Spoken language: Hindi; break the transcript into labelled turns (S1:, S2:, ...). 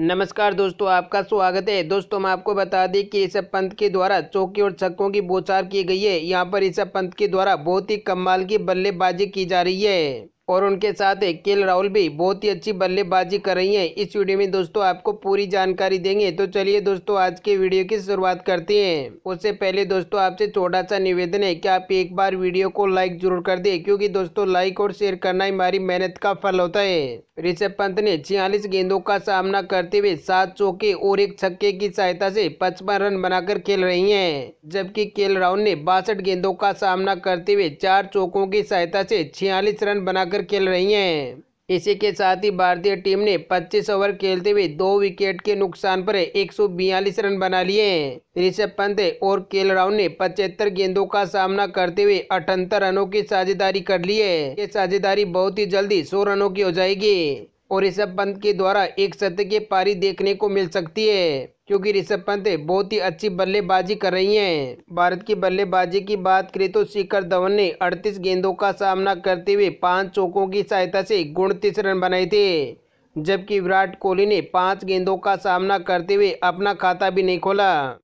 S1: नमस्कार दोस्तों आपका स्वागत है दोस्तों हम आपको बता दें कि ऋषभ पंत के द्वारा चौकी और छक्कों की बोछार की गई है यहाँ पर ऋषभ पंत के द्वारा बहुत ही कमाल की बल्लेबाजी की जा रही है और उनके साथ के राहुल भी बहुत ही अच्छी बल्लेबाजी कर रही हैं इस वीडियो में दोस्तों आपको पूरी जानकारी देंगे तो चलिए दोस्तों आज के वीडियो की शुरुआत करते हैं उससे पहले दोस्तों आपसे छोटा सा निवेदन है कि आप एक बार वीडियो को लाइक जरूर कर दें क्योंकि दोस्तों लाइक और शेयर करना ही हमारी मेहनत का फल होता है ऋषभ पंत ने छियालीस गेंदों का सामना करते हुए सात चौके और एक छक्के की सहायता से पचपन रन बनाकर खेल रही हैं जबकि केल राहुल ने बासठ गेंदों का सामना करते हुए चार चौकों की सहायता से छियालीस रन बनाकर खेल रही हैं इसी के साथ ही भारतीय टीम ने 25 ओवर खेलते हुए दो विकेट के नुकसान पर 142 रन बना लिए ऋषभ पंत और केल राहुल ने पचहत्तर गेंदों का सामना करते हुए अठहत्तर रनों की साझेदारी कर ली है ये साझेदारी बहुत ही जल्दी सौ रनों की हो जाएगी और ऋषभ पंत के द्वारा एक सत्य की पारी देखने को मिल सकती है क्योंकि ऋषभ पंत बहुत ही अच्छी बल्लेबाजी कर रही हैं भारत की बल्लेबाजी की बात करें तो शिखर धवन ने 38 गेंदों का सामना करते हुए पांच चौकों की सहायता से गुणतीस रन बनाए थे जबकि विराट कोहली ने पांच गेंदों का सामना करते हुए अपना खाता भी नहीं खोला